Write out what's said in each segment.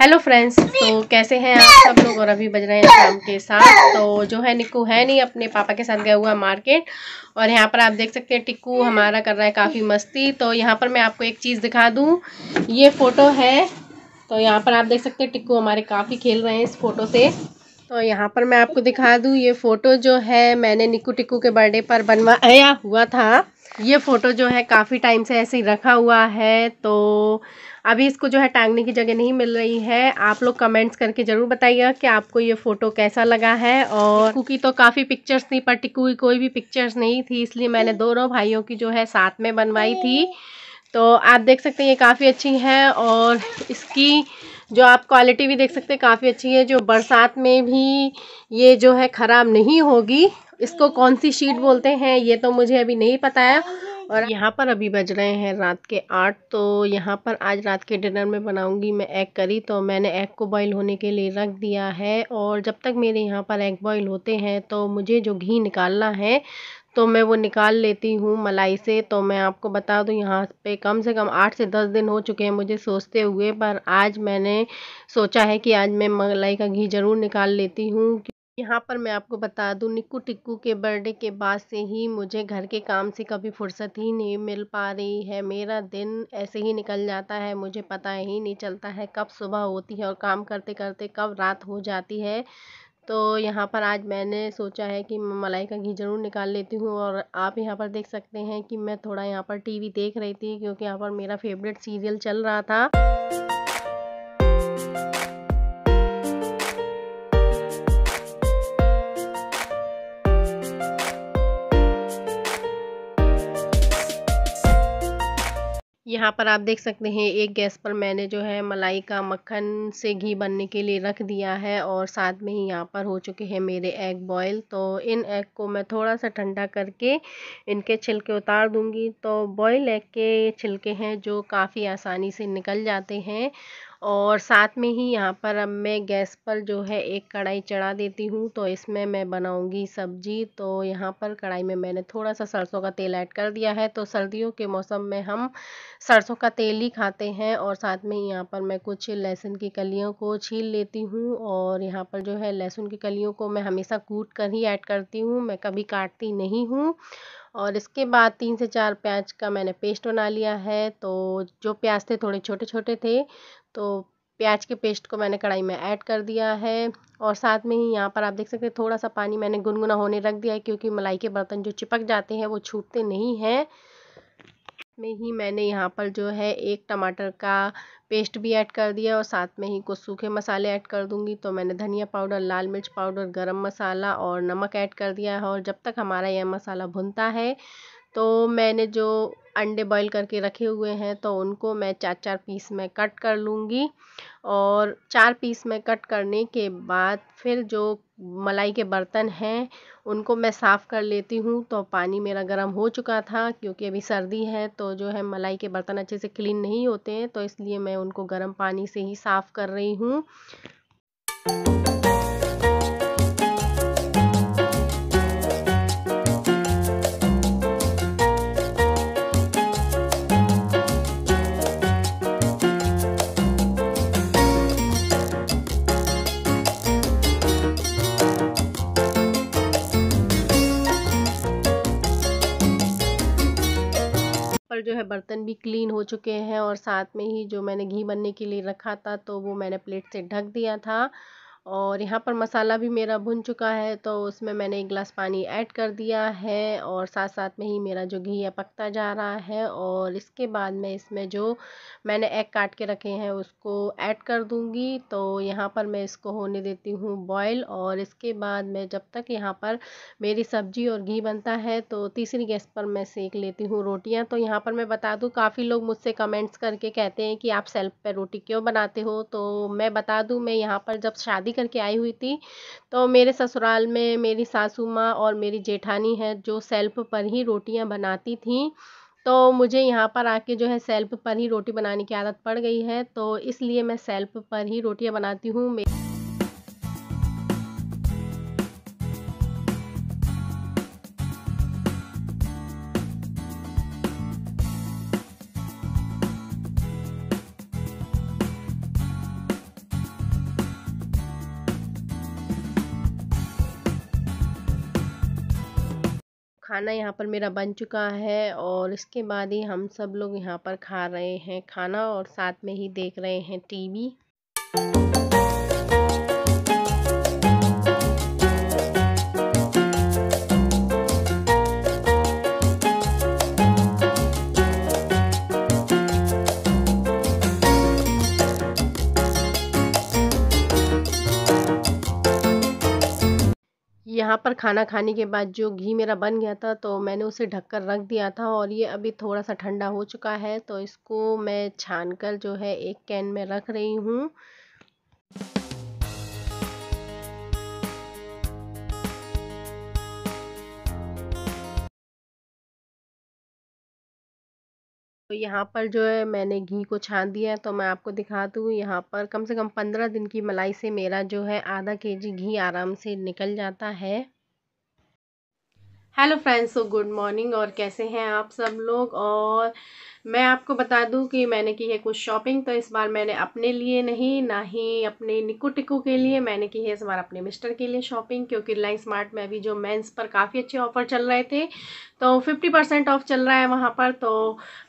Hello friends तो कैसे हैं आप सब लोग और अभी बज रहे हैं शाम के साथ तो जो है निक्कू है नहीं अपने पापा के साथ गया हुआ मार्केट और यहाँ पर आप देख सकते हैं टिक्कू हमारा कर रहा है काफ़ी मस्ती तो यहाँ पर मैं आपको एक चीज़ दिखा दूँ ये फ़ोटो है तो यहाँ पर आप देख सकते हैं टिक्कू हमारे काफ़ी खेल रहे हैं इस फ़ोटो से तो यहाँ पर मैं आपको दिखा दूँ ये फ़ोटो जो है मैंने निक्कू टिक्कू के बर्थडे पर बनवाया हुआ था ये फ़ोटो जो है काफ़ी टाइम से ऐसे ही रखा हुआ है तो अभी इसको जो है टांगने की जगह नहीं मिल रही है आप लोग कमेंट्स करके ज़रूर बताइएगा कि आपको ये फ़ोटो कैसा लगा है और की तो काफ़ी पिक्चर्स थी पर टिकू की कोई भी पिक्चर्स नहीं थी इसलिए मैंने दोनों भाइयों की जो है साथ में बनवाई थी तो आप देख सकते हैं ये काफ़ी अच्छी है और इसकी जो आप क्वालिटी भी देख सकते हैं काफ़ी अच्छी है जो बरसात में भी ये जो है ख़राब नहीं होगी इसको कौन सी शीट बोलते हैं ये तो मुझे अभी नहीं पता है और यहाँ पर अभी बज रहे हैं रात के आठ तो यहाँ पर आज रात के डिनर में बनाऊंगी मैं एग करी तो मैंने एग को बॉईल होने के लिए रख दिया है और जब तक मेरे यहाँ पर एग बॉईल होते हैं तो मुझे जो घी निकालना है तो मैं वो निकाल लेती हूँ मलाई से तो मैं आपको बता दूँ यहाँ पे कम से कम आठ से दस दिन हो चुके हैं मुझे सोचते हुए पर आज मैंने सोचा है कि आज मैं मलाई का घी ज़रूर निकाल लेती हूँ यहाँ पर मैं आपको बता दूँ निक्कू टिक्कू के बर्थडे के बाद से ही मुझे घर के काम से कभी फुर्सत ही नहीं मिल पा रही है मेरा दिन ऐसे ही निकल जाता है मुझे पता ही नहीं चलता है कब सुबह होती है और काम करते करते कब रात हो जाती है तो यहाँ पर आज मैंने सोचा है कि मलाई का घी ज़रूर निकाल लेती हूँ और आप यहाँ पर देख सकते हैं कि मैं थोड़ा यहाँ पर टीवी देख रही थी क्योंकि यहाँ पर मेरा फेवरेट सीरियल चल रहा था यहाँ पर आप देख सकते हैं एक गैस पर मैंने जो है मलाई का मक्खन से घी बनने के लिए रख दिया है और साथ में ही यहाँ पर हो चुके हैं मेरे एग बॉयल तो इन एग को मैं थोड़ा सा ठंडा करके इनके छिलके उतार दूँगी तो बॉयल एग के छिलके हैं जो काफ़ी आसानी से निकल जाते हैं और साथ में ही यहाँ पर अब मैं गैस पर जो है एक कढ़ाई चढ़ा देती हूँ तो इसमें मैं बनाऊँगी सब्जी तो यहाँ पर कढ़ाई में मैंने थोड़ा सा सरसों का तेल ऐड कर दिया है तो सर्दियों के मौसम में हम सरसों का तेल ही खाते हैं और साथ में ही यहाँ पर मैं कुछ लहसुन की कलियों को छील लेती हूँ और यहाँ पर जो है लहसुन की कलियों को मैं हमेशा कूट कर ही ऐड करती हूँ मैं कभी काटती नहीं हूँ और इसके बाद तीन से चार प्याज का मैंने पेस्ट बना लिया है तो जो प्याज थे थोड़े छोटे छोटे थे तो प्याज के पेस्ट को मैंने कढ़ाई में ऐड कर दिया है और साथ में ही यहाँ पर आप देख सकते हैं थोड़ा सा पानी मैंने गुनगुना होने रख दिया है क्योंकि मलाई के बर्तन जो चिपक जाते हैं वो छूटते नहीं हैं में ही मैंने यहाँ पर जो है एक टमाटर का पेस्ट भी ऐड कर दिया और साथ में ही कुछ सूखे मसाले ऐड कर दूंगी तो मैंने धनिया पाउडर लाल मिर्च पाउडर गरम मसाला और नमक ऐड कर दिया है और जब तक हमारा यह मसाला भुनता है तो मैंने जो अंडे बॉईल करके रखे हुए हैं तो उनको मैं चार चार पीस में कट कर लूँगी और चार पीस में कट करने के बाद फिर जो मलाई के बर्तन हैं उनको मैं साफ़ कर लेती हूँ तो पानी मेरा गर्म हो चुका था क्योंकि अभी सर्दी है तो जो है मलाई के बर्तन अच्छे से क्लीन नहीं होते हैं तो इसलिए मैं उनको गर्म पानी से ही साफ़ कर रही हूँ है बर्तन भी क्लीन हो चुके हैं और साथ में ही जो मैंने घी बनने के लिए रखा था तो वो मैंने प्लेट से ढक दिया था और यहाँ पर मसाला भी मेरा भुन चुका है तो उसमें मैंने एक गिलास पानी ऐड कर दिया है और साथ साथ में ही मेरा जो घी है पकता जा रहा है और इसके बाद मैं इसमें जो मैंने एग काट के रखे हैं उसको ऐड कर दूँगी तो यहाँ पर मैं इसको होने देती हूँ बॉयल और इसके बाद मैं जब तक यहाँ पर मेरी सब्ज़ी और घी बनता है तो तीसरी गैस पर मैं सेक लेती हूँ रोटियाँ तो यहाँ पर मैं बता दूँ काफ़ी लोग मुझसे कमेंट्स करके कहते हैं कि आप सेल्फ पर रोटी क्यों बनाते हो तो मैं बता दूँ मैं यहाँ पर जब शादी शादी करके आई हुई थी तो मेरे ससुराल में मेरी सासू माँ और मेरी जेठानी है जो सेल्फ पर ही रोटियाँ बनाती थी तो मुझे यहाँ पर आके जो है सेल्फ पर ही रोटी बनाने की आदत पड़ गई है तो इसलिए मैं सेल्फ पर ही रोटियाँ बनाती हूँ खाना यहाँ पर मेरा बन चुका है और इसके बाद ही हम सब लोग यहाँ पर खा रहे हैं खाना और साथ में ही देख रहे हैं टीवी यहाँ पर खाना खाने के बाद जो घी मेरा बन गया था तो मैंने उसे ढक कर रख दिया था और ये अभी थोड़ा सा ठंडा हो चुका है तो इसको मैं छान कर जो है एक कैन में रख रही हूँ तो यहाँ पर जो है मैंने घी को छान दिया है तो मैं आपको दिखा दूँ यहाँ पर कम से कम पंद्रह दिन की मलाई से मेरा जो है आधा के जी घी आराम से निकल जाता है hello friends so good morning और कैसे हैं आप सब लोग और मैं आपको बता दूं कि मैंने की है कुछ शॉपिंग तो इस बार मैंने अपने लिए नहीं ना ही अपने निकू टिकू के लिए मैंने की है इस बार अपने मिस्टर के लिए शॉपिंग क्योंकि रिलायंस स्मार्ट में अभी जो मेंस पर काफ़ी अच्छे ऑफर चल रहे थे तो फिफ्टी परसेंट ऑफ चल रहा है वहाँ पर तो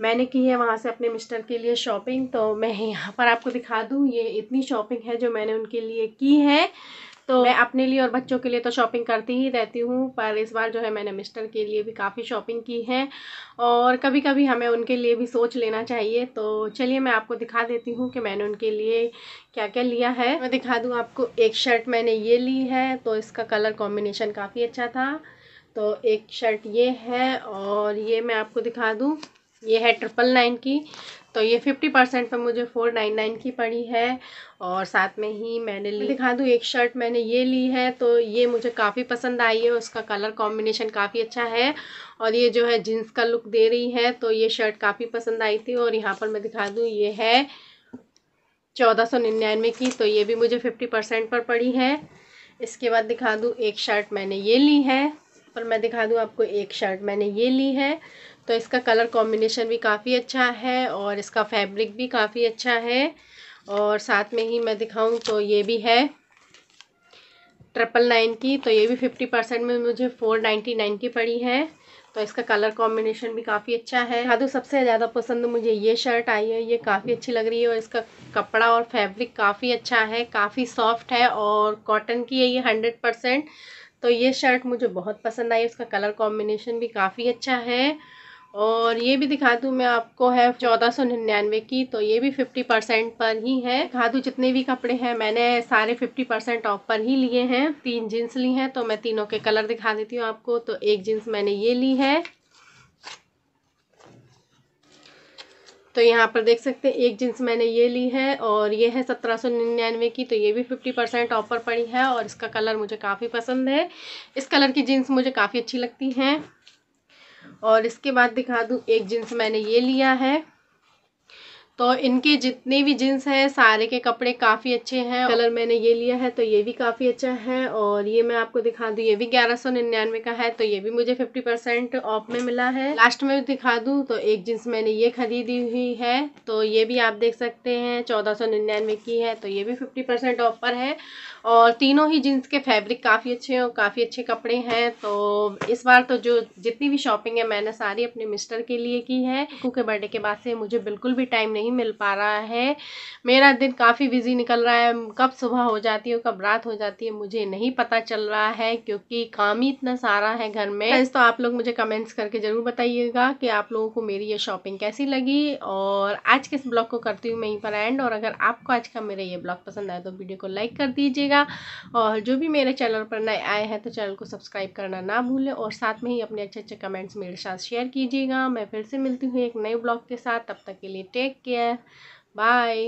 मैंने की है वहाँ से अपने मिस्टर के लिए शॉपिंग तो मैं यहाँ पर आपको दिखा दूँ ये इतनी शॉपिंग है जो मैंने उनके लिए की है तो मैं अपने लिए और बच्चों के लिए तो शॉपिंग करती ही रहती हूँ पर इस बार जो है मैंने मिस्टर के लिए भी काफ़ी शॉपिंग की है और कभी कभी हमें उनके लिए भी सोच लेना चाहिए तो चलिए मैं आपको दिखा देती हूँ कि मैंने उनके लिए क्या क्या लिया है मैं दिखा दूँ आपको एक शर्ट मैंने ये ली है तो इसका कलर कॉम्बिनेशन काफ़ी अच्छा था तो एक शर्ट ये है और ये मैं आपको दिखा दूँ ये है ट्रिपल नाइन की तो ये फिफ्टी परसेंट पर मुझे फोर नाइन नाइन की पड़ी है और साथ में ही मैंने ली दिखा दूँ एक शर्ट मैंने ये ली है तो ये मुझे काफ़ी पसंद आई है उसका कलर कॉम्बिनेशन काफ़ी अच्छा है और ये जो है जीन्स का लुक दे रही है तो ये शर्ट काफ़ी पसंद आई थी और यहाँ पर मैं दिखा दूँ ये है चौदह सौ निन्यानवे की तो ये भी मुझे फिफ्टी परसेंट पर पड़ी है इसके बाद दिखा दूँ एक शर्ट मैंने ये ली है पर मैं दिखा दूँ आपको एक शर्ट मैंने ये ली है तो इसका कलर कॉम्बिनेशन भी काफ़ी अच्छा है और इसका फैब्रिक भी काफ़ी अच्छा है और साथ में ही मैं दिखाऊं तो ये भी है ट्रिपल नाइन की तो ये भी फिफ्टी परसेंट में मुझे फोर नाइन्टी नाइन की पड़ी है तो इसका कलर कॉम्बिनेशन भी काफ़ी अच्छा है साधु सबसे ज़्यादा पसंद मुझे ये शर्ट आई है ये काफ़ी अच्छी लग रही है और इसका कपड़ा और फैब्रिक काफ़ी अच्छा है काफ़ी सॉफ्ट है और कॉटन की है ये हंड्रेड परसेंट तो ये शर्ट मुझे बहुत पसंद आई उसका कलर कॉम्बिनेशन भी काफ़ी अच्छा है और ये भी दिखा दूँ मैं आपको है चौदह सौ निन्यानवे की तो ये भी फिफ्टी परसेंट पर ही है दिखा दूँ जितने भी कपड़े हैं मैंने सारे फिफ्टी परसेंट ऑफ पर ही लिए हैं तीन जीन्स ली हैं तो मैं तीनों के कलर दिखा देती हूँ आपको तो एक जीन्स मैंने ये ली है तो यहाँ पर देख सकते हैं एक जीन्स मैंने ये ली है और ये है सत्रह सौ निन्यानवे की तो ये भी फिफ्टी परसेंट ऑफर पड़ी है और इसका कलर मुझे काफ़ी पसंद है इस कलर की जीन्स मुझे काफ़ी अच्छी लगती हैं और इसके बाद दिखा दूँ एक जीन्स मैंने ये लिया है तो इनके जितने भी जीन्स हैं सारे के कपड़े काफ़ी अच्छे हैं कलर मैंने ये लिया है तो ये भी काफ़ी अच्छा है और ये मैं आपको दिखा दूँ ये भी ग्यारह सौ निन्यानवे का है तो ये भी मुझे फिफ्टी परसेंट ऑफ में मिला है लास्ट में दिखा दूँ तो एक जीन्स मैंने ये खरीदी हुई है तो ये भी आप देख सकते हैं चौदह सौ निन्यानवे की है तो ये भी फिफ्टी परसेंट ऑफ पर है और तीनों ही जीन्स के फैब्रिक काफ़ी अच्छे हैं और काफ़ी अच्छे कपड़े हैं तो इस बार तो जो जितनी भी शॉपिंग है मैंने सारी अपने मिस्टर के लिए की है कुके बर्थडे के बाद से मुझे बिल्कुल भी टाइम नहीं नहीं मिल पा रहा है मेरा दिन काफ़ी बिजी निकल रहा है कब सुबह हो जाती है कब रात हो जाती है मुझे नहीं पता चल रहा है क्योंकि काम ही इतना सारा है घर में तो आप लोग मुझे कमेंट्स करके ज़रूर बताइएगा कि आप लोगों को मेरी ये शॉपिंग कैसी लगी और आज के इस ब्लॉग को करती हूँ मैं यहीं पर एंड और अगर आपको आज का मेरा ये ब्लॉग पसंद आए तो वीडियो को लाइक कर दीजिएगा और जो भी मेरे चैनल पर नए आए हैं तो चैनल को सब्सक्राइब करना ना भूलें और साथ में ही अपने अच्छे अच्छे कमेंट्स मेरे साथ शेयर कीजिएगा मैं फिर से मिलती हूँ एक नए ब्लॉग के साथ तब तक के लिए टेक केयर you. Bye.